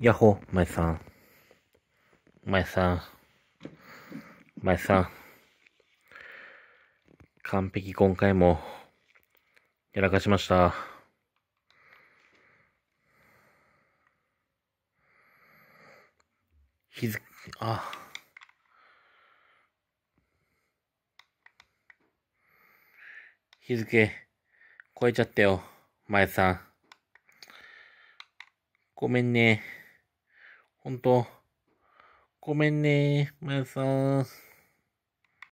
やっほ、まえさん。まえさん。まえさん。完璧今回も、やらかしました。日付、あ。日付、超えちゃったよ、まえさん。ごめんね。ほんと。ごめんね、まやさん。